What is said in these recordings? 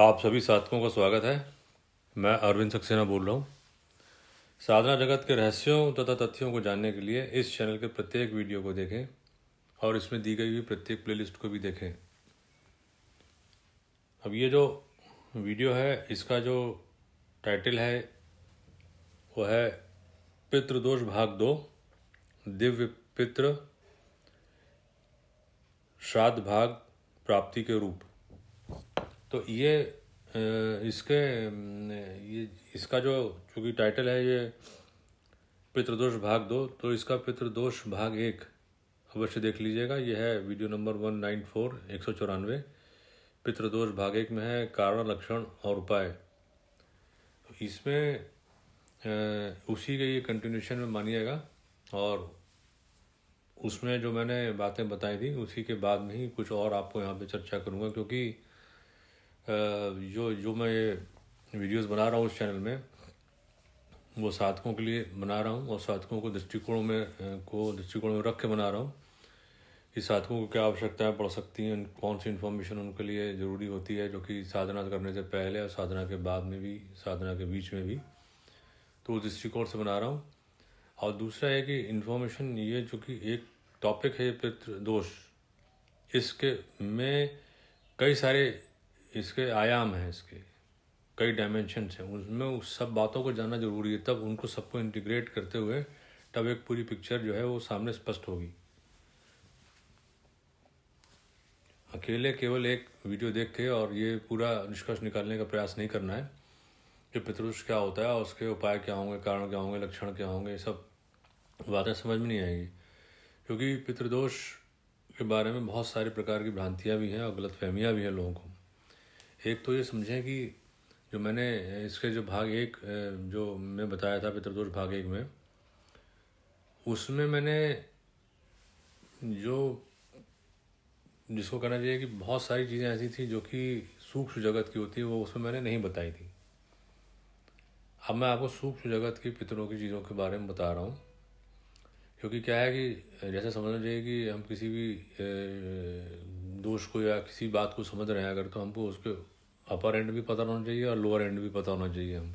आप सभी साधकों का स्वागत है मैं अरविंद सक्सेना बोल रहा हूँ साधना जगत के रहस्यों तथा तथ्यों को जानने के लिए इस चैनल के प्रत्येक वीडियो को देखें और इसमें दी गई हुई प्रत्येक प्लेलिस्ट को भी देखें अब ये जो वीडियो है इसका जो टाइटल है वो है पितृदोष भाग दो दिव्य पित्र श्राद्ध भाग प्राप्ति के रूप तो ये इसके ये इसका जो चूँकि टाइटल है ये पितृदोष भाग दो तो इसका पितृदोष भाग एक अवश्य देख लीजिएगा यह है video number one nine four एक सौ चौरानवे पितृदोष भाग एक में है कारण लक्षण और उपाय इसमें उसी के ये कंटिन्यूशन में मानिएगा और उसमें जो मैंने बातें बताई थी उसी के बाद में ही कुछ और आपको यहाँ पे चर्चा करूँगा क्योंकि जो जो मैं ये वीडियोज़ बना रहा हूँ उस चैनल में वो साधकों के लिए बना रहा हूँ और साधकों को दृष्टिकोण में को दृष्टिकोण में रख के बना रहा हूँ कि साधकों को क्या आवश्यकताएं पड़ सकती हैं कौन सी इन्फॉर्मेशन उनके लिए ज़रूरी होती है जो कि साधना करने से पहले और साधना के बाद में भी साधना के बीच में भी तो उस दृष्टिकोण से बना रहा हूँ और दूसरा है कि इन्फॉर्मेशन ये जो कि एक टॉपिक है पितृदोष इसके में कई सारे इसके आयाम हैं इसके कई डायमेंशन हैं उसमें उस सब बातों को जानना जरूरी है तब उनको सबको इंटीग्रेट करते हुए तब एक पूरी पिक्चर जो है वो सामने स्पष्ट होगी अकेले केवल एक वीडियो देख के और ये पूरा निष्कर्ष निकालने का प्रयास नहीं करना है कि पितरुष क्या होता है और उसके उपाय क्या होंगे कारण क्या होंगे लक्षण क्या होंगे ये सब बातें समझ में नहीं आएंगी क्योंकि पितृदोष के बारे में बहुत सारे प्रकार की भ्रांतियाँ भी हैं और गलतफहमियाँ भी हैं लोगों को एक तो ये समझें कि जो मैंने इसके जो भाग एक जो मैं बताया था पितृदोष भाग एक में उसमें मैंने जो जिसको कहना चाहिए कि बहुत सारी चीज़ें ऐसी थी जो कि सूक्ष्म जगत की होती है वो उसमें मैंने नहीं बताई थी अब मैं आपको सूक्ष्म जगत की पितरों की चीज़ों के बारे में बता रहा हूँ क्योंकि क्या है कि जैसे समझना चाहिए कि हम किसी भी दोष को या किसी बात को समझ रहे हैं अगर तो हमको उसके अपर एंड भी पता होना चाहिए और लोअर एंड भी पता होना चाहिए हमको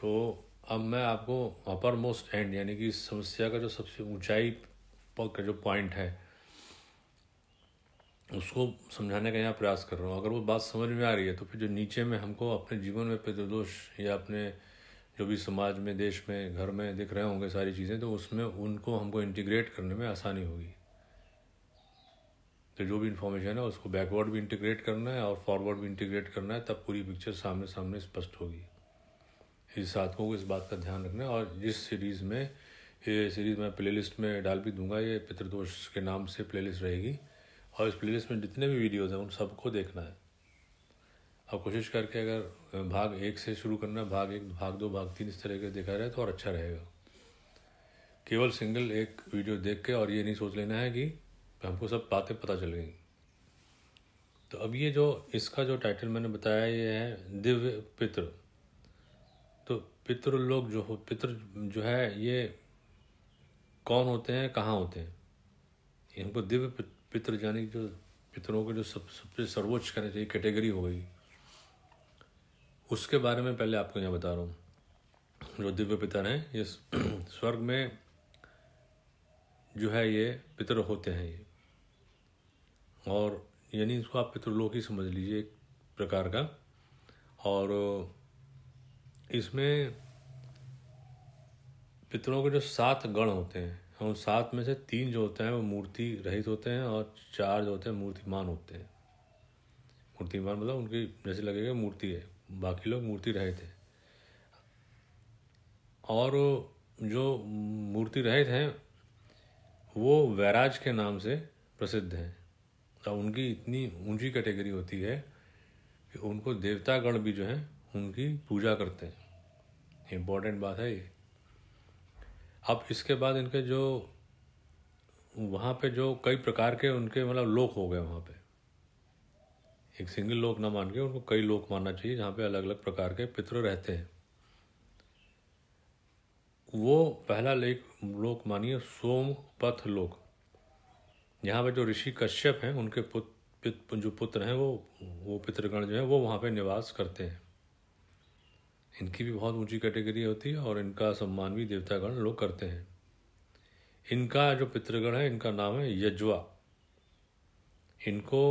तो अब मैं आपको अपर मोस्ट एंड यानी कि समस्या का जो सबसे ऊंचाई का जो पॉइंट है उसको समझाने का यहाँ प्रयास कर रहा हूँ अगर वो बात समझ में आ रही है तो फिर जो नीचे में हमको अपने जीवन में प्रतिदोष या अपने जो भी समाज में देश में घर में दिख रहे होंगे सारी चीज़ें तो उसमें उनको हमको इंटीग्रेट करने में आसानी होगी तो जो भी इन्फॉर्मेशन है उसको बैकवर्ड भी इंटीग्रेट करना है और फॉरवर्ड भी इंटीग्रेट करना है तब पूरी पिक्चर सामने सामने स्पष्ट होगी इस साधकों को इस बात का ध्यान रखना है और जिस सीरीज़ में ये सीरीज़ मैं प्लेलिस्ट में डाल भी दूंगा ये पितृदोष के नाम से प्लेलिस्ट रहेगी और इस प्लेलिस्ट में जितने भी वीडियोज़ हैं उन सबको देखना है और कोशिश करके अगर भाग एक से शुरू करना है भाग एक भाग दो भाग तीन इस तरह के देखा रहे तो और अच्छा रहेगा केवल सिंगल एक वीडियो देख के और ये नहीं सोच लेना है कि हमको सब बातें पता चल गई तो अब ये जो इसका जो टाइटल मैंने बताया ये है दिव्य पितृ तो पितृ लोग जो हो पितृ जो है ये कौन होते हैं कहाँ होते हैं इनको दिव्य पितृ यानी जो पितरों के जो सब सबसे सर्वोच्च कहने चाहिए कैटेगरी हो गई उसके बारे में पहले आपको यहाँ बता रहा हूँ जो दिव्य पितर हैं ये स्वर्ग में जो है ये पितर होते हैं ये और यानी इसको आप पितृलोक ही समझ लीजिए एक प्रकार का और इसमें पितरों के जो सात गण होते हैं उन सात में से तीन जो होते हैं वो मूर्ति रहित होते हैं और चार जो होते हैं मूर्तिमान होते हैं मूर्तिमान मतलब उनकी जैसे लगेगा मूर्ति है बाकी लोग मूर्ति रहित हैं और जो मूर्ति रहित हैं वो वैराज के नाम से प्रसिद्ध हैं तो उनकी इतनी ऊंची कैटेगरी होती है कि उनको देवतागण भी जो है उनकी पूजा करते हैं इम्पोर्टेंट बात है ये अब इसके बाद इनके जो वहाँ पे जो कई प्रकार के उनके मतलब लोक हो गए वहाँ पे एक सिंगल लोक ना मान के उनको कई लोक मानना चाहिए जहाँ पे अलग अलग प्रकार के पितृ रहते हैं वो पहला लेक लोक मानिए सोम पथ लोक यहाँ पे जो ऋषि कश्यप हैं उनके पुत पित जो पुत्र हैं वो वो पितृगण जो हैं वो वहाँ पे निवास करते हैं इनकी भी बहुत ऊंची कैटेगरी होती है और इनका सम्मान भी देवतागण लोग करते हैं इनका जो पितृगण है इनका नाम है यज्वा इनको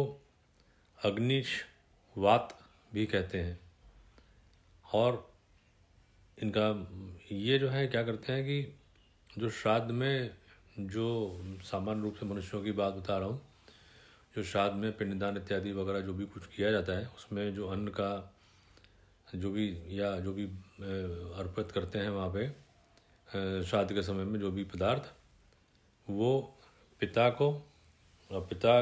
अग्निश वात भी कहते हैं और इनका ये जो है क्या करते हैं कि जो श्राद्ध में जो सामान्य रूप से मनुष्यों की बात बता रहा हूँ जो श्राद्ध में पिंडदान इत्यादि वगैरह जो भी कुछ किया जाता है उसमें जो अन्न का जो भी या जो भी अर्पित करते हैं वहाँ पे श्राद्ध के समय में जो भी पदार्थ वो पिता को और पिता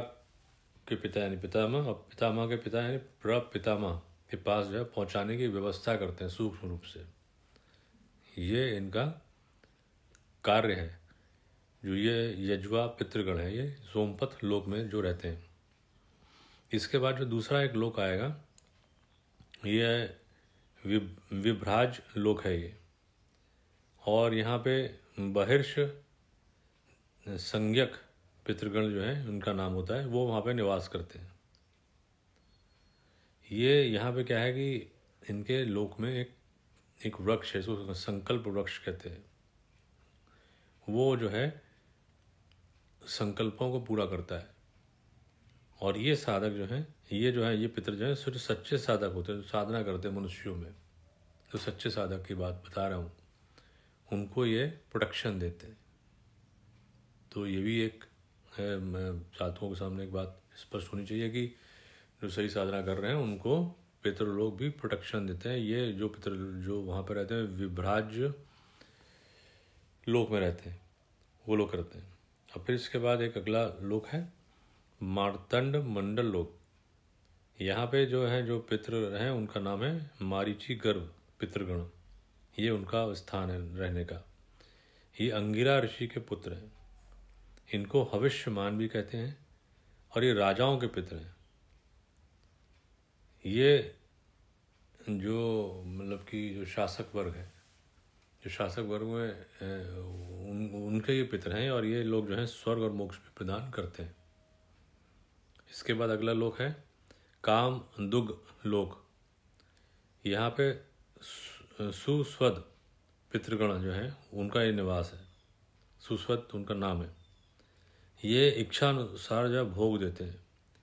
के पिता यानी पितामह और पितामह के पिता यानी प्र पितामह के पास जो है पहुँचाने की व्यवस्था करते हैं सूक्ष्म रूप से ये इनका कार्य है जो ये यजवा पितृगण है ये सोमपथ लोक में जो रहते हैं इसके बाद जो दूसरा एक लोक आएगा ये विभ, विभ्राज लोक है ये और यहाँ पे बहिर्ष संज्ञक पितृगण जो हैं उनका नाम होता है वो वहाँ पे निवास करते हैं ये यहाँ पे क्या है कि इनके लोक में एक एक वृक्ष है इसको संकल्प वृक्ष कहते हैं वो जो है संकल्पों को पूरा करता है और ये साधक जो हैं ये जो है ये पितर जो हैं सिर्फ सच्चे साधक होते हैं जो साधना करते हैं मनुष्यों में जो सच्चे साधक की बात बता रहा हूँ उनको ये प्रोटेक्शन देते हैं तो ये भी एक साधुओं के सामने एक बात स्पष्ट होनी चाहिए कि जो सही साधना कर रहे हैं उनको पितृ लोग भी प्रोटेक्शन देते हैं ये जो पितृ जो वहाँ पर रहते हैं विभ्राज्य लोक में रहते हैं वो लोग करते हैं और फिर इसके बाद एक अगला लोक है मारतंड मंडल लोक यहाँ पे जो है जो पितृ हैं उनका नाम है मारिची गर्भ पितृगण ये उनका स्थान है रहने का ये अंगिरा ऋषि के पुत्र हैं इनको हविष्यमान भी कहते हैं और ये राजाओं के पितर हैं ये जो मतलब कि जो शासक वर्ग है जो शासक वर्ग में उन, उनके ये पितर हैं और ये लोग जो हैं स्वर्ग और मोक्ष भी प्रदान करते हैं इसके बाद अगला लोक है काम दुग लोक यहाँ पे सुस्वद पितृगण जो है उनका ये निवास है सुस्वद उनका नाम है ये इच्छा अनुसार जो भोग देते हैं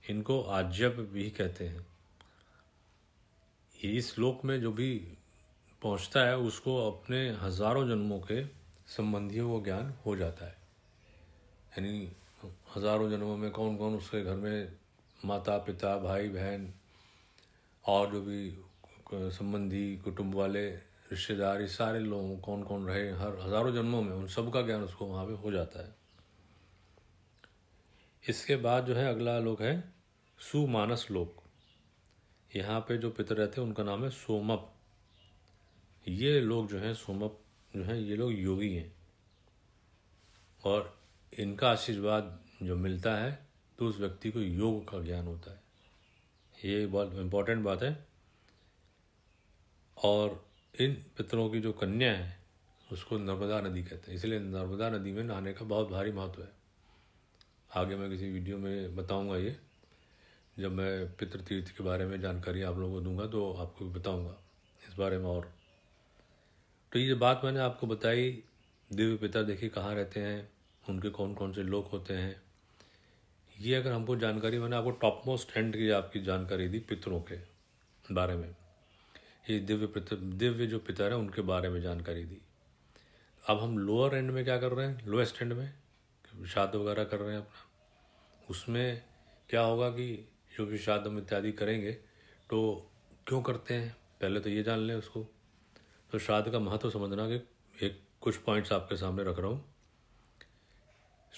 इनको आज्यप भी कहते हैं इस लोक में जो भी पहुंचता है उसको अपने हज़ारों जन्मों के संबंधियों को ज्ञान हो जाता है यानी हज़ारों जन्मों में कौन कौन उसके घर में माता पिता भाई बहन और जो भी संबंधी कुटुंब वाले रिश्तेदार ये सारे लोग कौन कौन रहे हर हज़ारों जन्मों में उन सब का ज्ञान उसको वहाँ पे हो जाता है इसके बाद जो है अगला लोक है सुमानस लोक यहाँ पे जो पितर रहते हैं उनका नाम है सोमप ये लोग जो हैं सोमा जो हैं ये लोग योगी हैं और इनका आशीर्वाद जो मिलता है तो उस व्यक्ति को योग का ज्ञान होता है ये बहुत इम्पोर्टेंट बात है और इन पितरों की जो कन्या है उसको नर्मदा नदी कहते हैं इसलिए नर्मदा नदी में नहाने का बहुत भारी महत्व है आगे मैं किसी वीडियो में बताऊंगा ये जब मैं पितृतीर्थ के बारे में जानकारी आप लोगों को दूंगा तो आपको बताऊंगा इस बारे में और तो ये बात मैंने आपको बताई दिव्य पिता देखिए कहाँ रहते हैं उनके कौन कौन से लोग होते हैं ये अगर हमको जानकारी मैंने आपको टॉप मोस्ट एंड की आपकी जानकारी दी पितरों के बारे में ये दिव्य पितर दिव्य जो पितर हैं उनके बारे में जानकारी दी अब हम लोअर एंड में क्या कर रहे हैं लोएस्ट एंड में विषाद वगैरह कर रहे हैं अपना उसमें क्या होगा कि जो भी श्राद्ध हम इत्यादि करेंगे तो क्यों करते हैं पहले तो ये जान लें उसको तो श्राद्ध का महत्व समझना कि एक कुछ पॉइंट्स आपके सामने रख रहा हूँ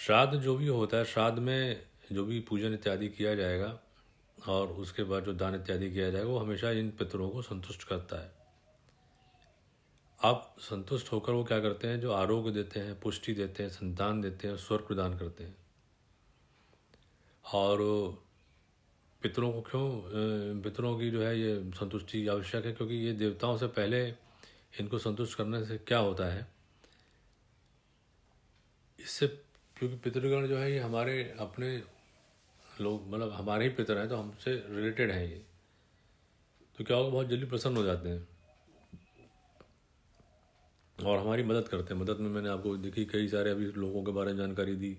श्राद्ध जो भी होता है श्राद्ध में जो भी पूजन इत्यादि किया जाएगा और उसके बाद जो दान इत्यादि किया जाएगा वो हमेशा इन पितरों को संतुष्ट करता है आप संतुष्ट होकर वो क्या करते हैं जो आरोग्य देते हैं पुष्टि देते हैं संतान देते हैं स्वर्ग प्रदान करते हैं और पितरों को क्यों पितरों की जो है ये संतुष्टि आवश्यक है क्योंकि ये देवताओं से पहले इनको संतुष्ट करने से क्या होता है इससे क्योंकि पितृगण जो है ये हमारे अपने लोग मतलब हमारे ही पितर हैं तो हमसे रिलेटेड हैं ये तो क्या होगा बहुत जल्दी प्रसन्न हो जाते हैं और हमारी मदद करते हैं मदद में मैंने आपको देखी कई सारे अभी लोगों के बारे में जानकारी दी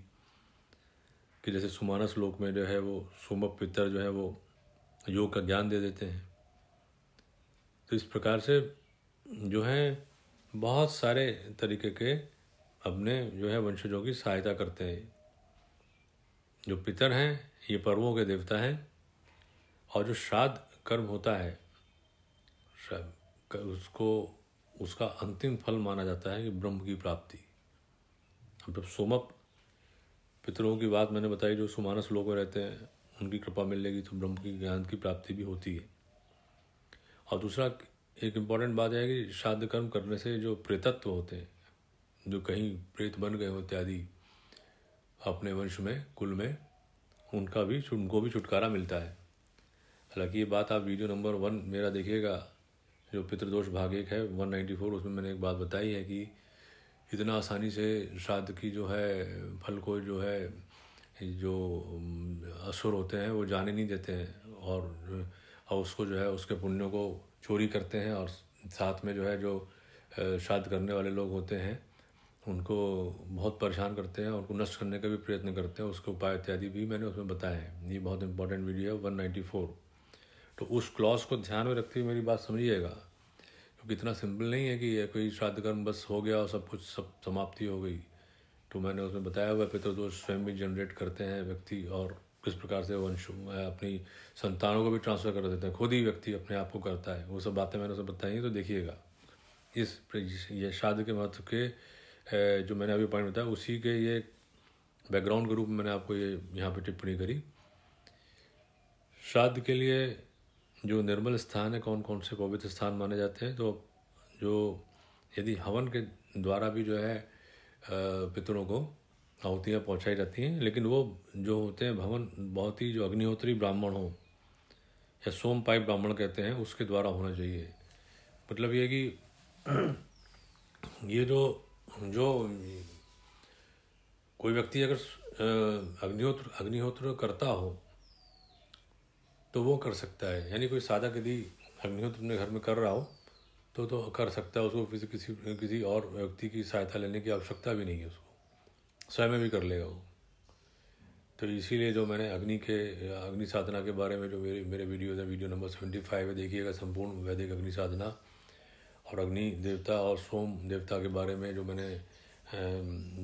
कि जैसे सुमानस लोक में जो है वो सोम पितर जो है वो योग का ज्ञान दे देते हैं तो इस प्रकार से जो है बहुत सारे तरीके के अपने जो है वंशजों की सहायता करते हैं जो पितर हैं ये पर्वों के देवता हैं और जो श्राद्ध कर्म होता है उसको उसका अंतिम फल माना जाता है कि ब्रह्म की प्राप्ति हम जब सोमप पितरों की बात मैंने बताई जो सुमानस लोग में रहते हैं उनकी कृपा मिलेगी तो ब्रह्म की ज्ञान की प्राप्ति भी होती है और दूसरा एक इम्पॉर्टेंट बात है कि श्राद्ध कर्म करने से जो प्रेतत्व होते हैं जो कहीं प्रेत बन गए हो इत्यादि अपने वंश में कुल में उनका भी उनको भी छुटकारा मिलता है हालांकि ये बात आप वीडियो नंबर वन मेरा देखिएगा जो पितृदोष भाग एक है वन नाइन्टी फोर उसमें मैंने एक बात बताई है कि इतना आसानी से श्राद्ध की जो है फल को जो है जो असुर होते हैं वो जाने नहीं देते हैं और उसको जो है उसके पुण्यों को चोरी करते हैं और साथ में जो है जो शाद करने वाले लोग होते हैं उनको बहुत परेशान करते हैं और उनको नष्ट करने का भी प्रयत्न करते हैं उसके उपाय इत्यादि भी मैंने उसमें बताया है ये बहुत इंपॉर्टेंट वीडियो है वन नाइन्टी फोर तो उस क्लॉज को ध्यान में रखते हुए मेरी बात समझिएगा क्योंकि इतना सिंपल नहीं है कि ये कोई श्राद्ध कर्म बस हो गया और सब कुछ सब समाप्ति हो गई तो मैंने उसमें बताया हुआ पितृदोष स्वयं भी जनरेट करते हैं व्यक्ति और इस प्रकार से वंश अपनी संतानों को भी ट्रांसफ़र कर देते हैं खुद ही व्यक्ति अपने आप को करता है वो सब बातें मैंने उसे बताई तो देखिएगा इस ये शाद के महत्व के जो मैंने अभी पॉइंट बताया उसी के ये बैकग्राउंड के रूप में मैंने आपको ये यहाँ पे टिप्पणी करी श्राद्ध के लिए जो निर्मल स्थान है कौन कौन से पवित्र स्थान माने जाते हैं तो जो यदि हवन के द्वारा भी जो है पितरों को आहुतियाँ पहुँचाई जाती हैं लेकिन वो जो होते हैं भवन बहुत ही जो अग्निहोत्री ब्राह्मण हो या सोम पाइप ब्राह्मण कहते हैं उसके द्वारा होना चाहिए मतलब ये कि ये जो जो कोई व्यक्ति अगर अग्निहोत्र अग्निहोत्र करता हो तो वो कर सकता है यानी कोई सादा यदि अग्निहोत्र अपने घर में कर रहा हो तो तो कर सकता है उसको किसी किसी और व्यक्ति की सहायता लेने की आवश्यकता भी नहीं है उसको स्वयं भी कर लेगा वो तो इसीलिए जो मैंने अग्नि के अग्नि साधना के बारे में जो मेरे मेरे वीडियोज हैं वीडियो नंबर सेवेंटी फाइव है देखिएगा संपूर्ण वैदिक अग्नि साधना और अग्नि देवता और सोम देवता के बारे में जो मैंने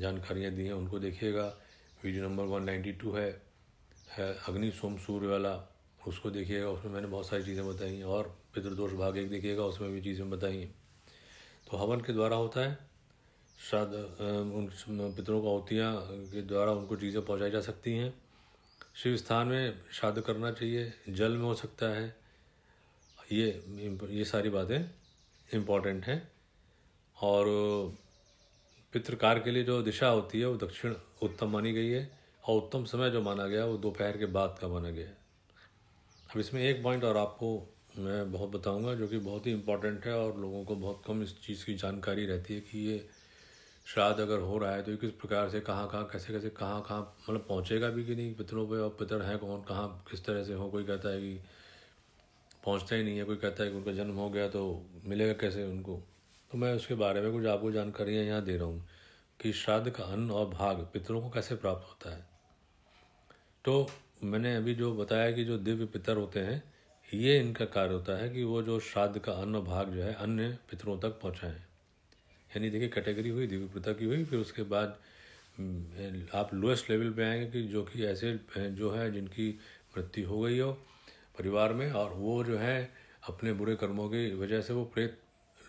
जानकारियाँ दी हैं उनको देखिएगा video number one ninety two है, है अग्नि सोम सूर्य वाला उसको देखिएगा उसमें मैंने बहुत सारी चीज़ें बताई और पितृदोष भाग एक देखिएगा उसमें भी चीज़ें बताई तो हवन के द्वारा होता है श्राद्ध उन पितरों को होतियाँ के द्वारा उनको चीज़ें पहुँचाई जा सकती हैं शिव स्थान में श्राद्ध करना चाहिए जल में हो सकता है ये ये सारी बातें इम्पॉर्टेंट हैं और पितृकार के लिए जो दिशा होती है वो दक्षिण उत्तम मानी गई है और उत्तम समय जो माना गया वो दोपहर के बाद का माना गया है अब इसमें एक पॉइंट और आपको मैं बहुत बताऊंगा जो कि बहुत ही इम्पॉर्टेंट है और लोगों को बहुत कम इस चीज़ की जानकारी रहती है कि ये श्राद्ध अगर हो रहा है तो किस प्रकार से कहाँ कहाँ कैसे कैसे कहाँ कहाँ मतलब पहुँचेगा भी कि नहीं पितरों पे और पितर हैं कौन कहाँ किस तरह से हो कोई कहता है कि पहुँचता ही नहीं है कोई कहता है कि उनका जन्म हो गया तो मिलेगा कैसे उनको तो मैं उसके बारे में कुछ आपको जानकारियाँ यहाँ दे रहा हूँ कि श्राद्ध का अन्न और भाग पितरों को कैसे प्राप्त होता है तो मैंने अभी जो बताया कि जो दिव्य पितर होते हैं ये इनका कार्य होता है कि वो जो श्राद्ध का अन्न भाग जो है अन्य पितरों तक पहुँचाएँ यानी देखिए कैटेगरी हुई दिव्यप्रता की हुई फिर उसके बाद हम्म, आप लोएस्ट लेवल पे आएंगे कि जो कि ऐसे जो है जिनकी मृत्यु हो गई हो परिवार में और वो जो है अपने बुरे कर्मों की वजह से वो प्रेत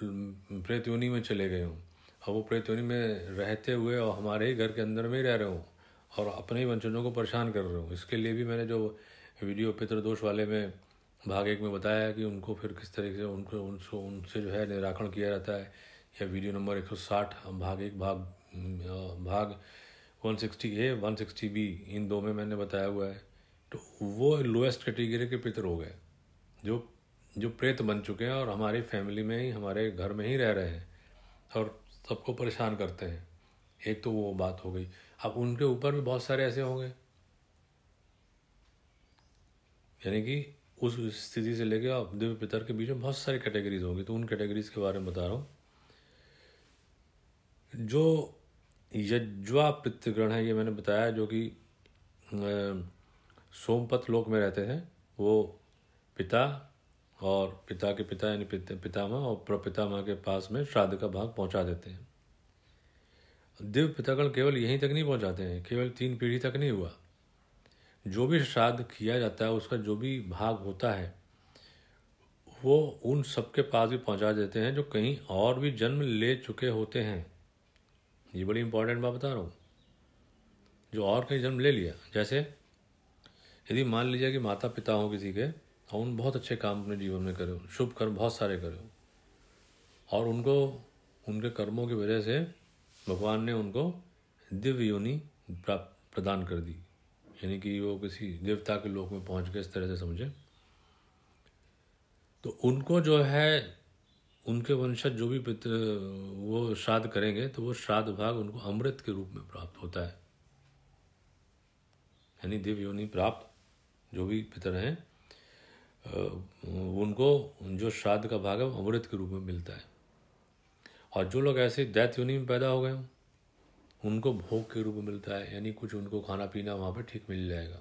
प्रेत योनि में चले गए हों और वो प्रेत योनि में रहते हुए और हमारे ही घर के अंदर में ही रह रहे हों और अपने ही वंशजों को परेशान कर रहे हों इसके लिए भी मैंने जो वीडियो पितृदोष वाले में भाग एक में बताया कि उनको फिर किस तरीके से उनको उनसे उनसे जो है निराकरण किया जाता है या वीडियो नंबर एक हम भाग एक भाग भाग 160 ए 160 बी इन दो में मैंने बताया हुआ है तो वो लोएस्ट कैटेगरी के पितर हो गए जो जो प्रेत बन चुके हैं और हमारी फैमिली में ही हमारे घर में ही रह रहे हैं और सबको परेशान करते हैं एक तो वो बात हो गई अब उनके ऊपर भी बहुत सारे ऐसे होंगे यानी कि उस स्थिति से लेकर अब दिव्य पितर के बीच में बहुत सारी कैटेगरीज होंगी तो उन कैटेगरीज के बारे में बता रहा हूँ जो यज्वा पृथ्वीग्रहण है ये मैंने बताया जो कि सोमपथ लोक में रहते हैं वो पिता और पिता के पिता यानी पितामह और प्रपितामह के पास में श्राद्ध का भाग पहुंचा देते हैं दिव्य पितागण केवल यहीं तक नहीं पहुंचाते हैं केवल तीन पीढ़ी तक नहीं हुआ जो भी श्राद्ध किया जाता है उसका जो भी भाग होता है वो उन सबके पास भी पहुंचा देते हैं जो कहीं और भी जन्म ले चुके होते हैं ये बड़ी इंपॉर्टेंट बात बता रहा हूँ जो और कहीं जन्म ले लिया जैसे यदि मान लीजिए कि माता पिता हो किसी के और उन बहुत अच्छे काम अपने जीवन में करे शुभ कर्म बहुत सारे करे हो और उनको उनके कर्मों की वजह से भगवान ने उनको दिव्य योनि प्राप्त प्रदान कर दी यानी कि वो किसी देवता के लोक में पहुंच गए इस तरह से समझे तो उनको जो है उनके वंशज जो भी पितृ वो श्राद्ध करेंगे तो वो श्राद्ध भाग उनको अमृत के रूप में प्राप्त होता है यानी देव योनि प्राप्त जो भी पितर हैं उनको जो श्राद्ध का भाग है वो अमृत के रूप में मिलता है और जो लोग ऐसे दैत योनि में पैदा हो गए हों उनको भोग के रूप में मिलता है यानी कुछ उनको खाना पीना वहाँ पर ठीक मिल जाएगा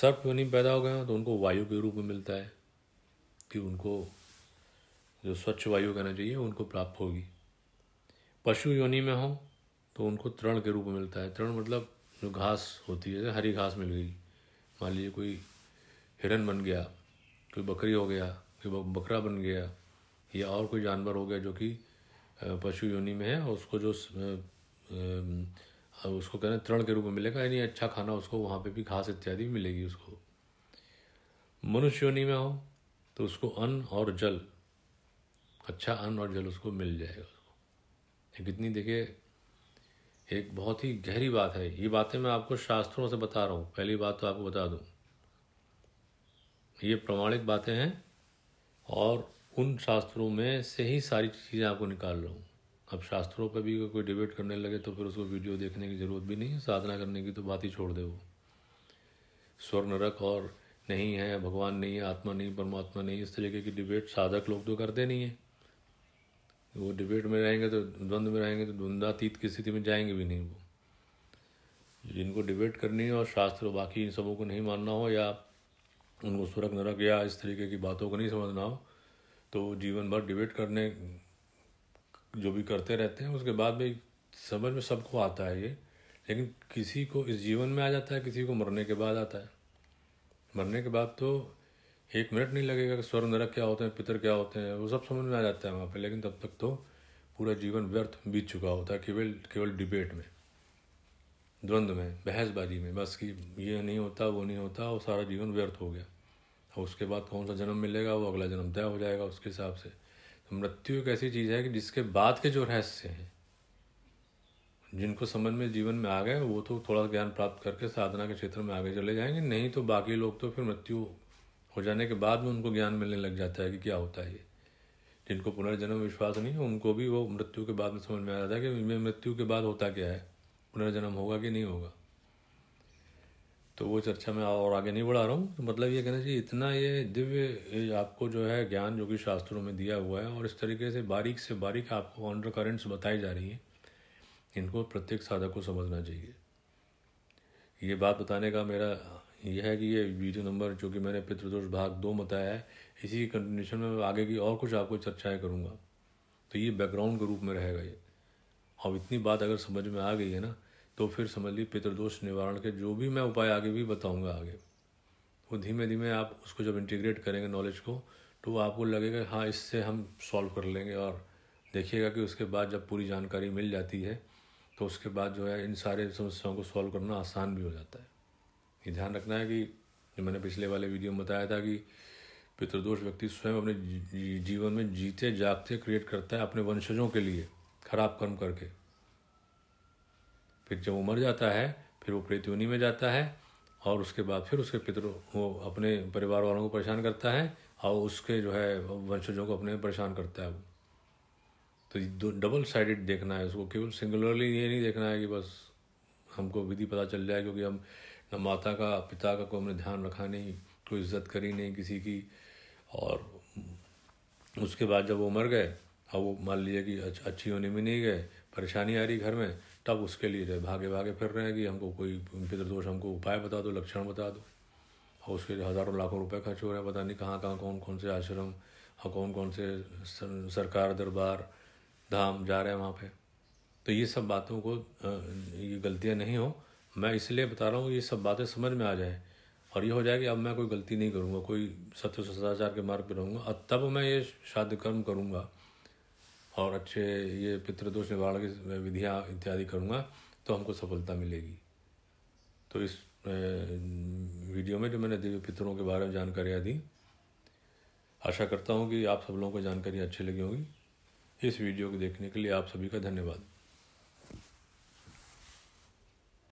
सर्प योनि में पैदा हो गए तो उनको वायु के रूप में मिलता है कि उनको जो स्वच्छ वायु कहना चाहिए उनको प्राप्त होगी पशु योनि में हो तो उनको तृण के रूप में मिलता है तृण मतलब जो घास होती है जैसे हरी घास मिल गई मान लीजिए कोई हिरन बन गया कोई बकरी हो गया कोई बकरा बन गया या और कोई जानवर हो गया जो कि पशु योनि में है और उसको जो उसको कहना तृण के रूप में मिलेगा यानी अच्छा खाना उसको वहाँ पे भी घास इत्यादि मिलेगी उसको मनुष्य योनि में हो तो उसको अन्न और जल अच्छा अन्न और जल उसको मिल जाएगा उसको कितनी देखिए एक बहुत ही गहरी बात है ये बातें मैं आपको शास्त्रों से बता रहा हूँ पहली बात तो आपको बता दूँ ये प्रमाणिक बातें हैं और उन शास्त्रों में से ही सारी चीज़ें आपको निकाल रहा हूँ अब शास्त्रों पर भी कोई डिबेट करने लगे तो फिर उसको वीडियो देखने की ज़रूरत भी नहीं है साधना करने की तो बात ही छोड़ दे वो स्वर्ण नरक और नहीं है भगवान नहीं है आत्मा नहीं परमात्मा नहीं इस तरीके की डिबेट साधक लोग तो करते नहीं हैं वो डिबेट में रहेंगे तो द्वंद्व में रहेंगे तो द्वंद्वातीत की स्थिति में जाएंगे भी नहीं वो जिनको डिबेट करनी है और शास्त्र बाकी इन सबों को नहीं मानना हो या उनको सुरख नरक या इस तरीके की बातों को नहीं समझना हो तो जीवन भर डिबेट करने जो भी करते रहते हैं उसके बाद में समझ में सबको आता है ये लेकिन किसी को इस जीवन में आ जाता है किसी को मरने के बाद आता है मरने के बाद तो एक मिनट नहीं लगेगा कि स्वर नरक क्या होते हैं पितर क्या होते हैं वो सब समझ में आ जाता है वहाँ पे लेकिन तब तक तो पूरा जीवन व्यर्थ बीत चुका होता है केवल केवल डिबेट में द्वंद्व में बहसबाजी में बस कि ये नहीं होता वो नहीं होता और सारा जीवन व्यर्थ हो गया और उसके बाद कौन सा जन्म मिलेगा वो अगला जन्म तय हो जाएगा उसके हिसाब से तो मृत्यु एक ऐसी चीज़ है कि जिसके बाद के जो रहस्य हैं जिनको समझ में जीवन में आ गए वो तो थोड़ा ज्ञान प्राप्त करके साधना के क्षेत्र में आगे चले जाएंगे नहीं तो बाकी लोग तो फिर मृत्यु हो जाने के बाद में उनको ज्ञान मिलने लग जाता है कि क्या होता है ये जिनको पुनर्जन्म विश्वास नहीं है उनको भी वो मृत्यु के बाद में समझ में आ जाता है कि मैं मृत्यु के बाद होता क्या है पुनर्जन्म होगा कि नहीं होगा तो वो चर्चा में और आगे नहीं बढ़ा रहा हूँ तो मतलब ये कहना चाहिए इतना ये दिव्य आपको जो है ज्ञान जो कि शास्त्रों में दिया हुआ है और इस तरीके से बारीक से बारीक आपको अंडर करेंट्स बताई जा रही हैं इनको प्रत्येक साधक को समझना चाहिए ये बात बताने का मेरा यह है कि ये वीडियो नंबर जो कि मैंने पितृदोष भाग दो बताया है इसी की कंटिन्यूशन में आगे की और कुछ आपको चर्चाएँ करूँगा तो ये बैकग्राउंड के रूप में रहेगा ये और इतनी बात अगर समझ में आ गई है ना तो फिर समझ लीजिए पितृदोष निवारण के जो भी मैं उपाय आगे भी बताऊँगा आगे वो धीमे धीमे आप उसको जब इंटीग्रेट करेंगे नॉलेज को तो आपको लगेगा हाँ इससे हम सॉल्व कर लेंगे और देखिएगा कि उसके बाद जब पूरी जानकारी मिल जाती है तो उसके बाद जो है इन सारे समस्याओं को सॉल्व करना आसान भी हो जाता है ये ध्यान रखना है कि जो मैंने पिछले वाले वीडियो में बताया था कि पितृदोष व्यक्ति स्वयं अपने जीवन में जीते जागते क्रिएट करता है अपने वंशजों के लिए खराब कर्म करके फिर जब वो मर जाता है फिर वो प्रेत में जाता है और उसके बाद फिर उसके पितृ वो अपने परिवार वालों को परेशान करता है और उसके जो है वंशजों को अपने परेशान करता है वो तो डबल साइडेड देखना है उसको केवल सिंगुलरली ये नहीं देखना है कि बस हमको विधि पता चल जाए क्योंकि हम ना माता का पिता का कोई हमने ध्यान रखा नहीं कोई इज्जत करी नहीं किसी की और उसके बाद जब वो मर गए अब वो मान लीजिए कि अच्छी होने में नहीं गए परेशानी आ रही घर में तब उसके लिए भागे भागे फिर रहे हैं कि हमको कोई पितृदोष हमको उपाय बता दो लक्षण बता दो और उसके हज़ारों लाखों रुपए खर्च हो रहे हैं पता नहीं कहाँ कहाँ कौन कौन से आश्रम और कौन कौन से सरकार दरबार धाम जा रहे हैं वहाँ पे तो ये सब बातों को ये गलतियाँ नहीं हों मैं इसलिए बता रहा हूँ ये सब बातें समझ में आ जाए और ये हो जाए कि अब मैं कोई गलती नहीं करूँगा कोई सत्य सदाचार के मार्ग पर रहूँगा और तब मैं ये श्राद्ध कर्म करूँगा और अच्छे ये पितृदोष निवारण की विधियाँ इत्यादि करूँगा तो हमको सफलता मिलेगी तो इस वीडियो में जो मैंने दिव्य पितरों के बारे में जानकारियाँ दी आशा करता हूँ कि आप सब लोगों को जानकारी अच्छी लगी होगी इस वीडियो को देखने के लिए आप सभी का धन्यवाद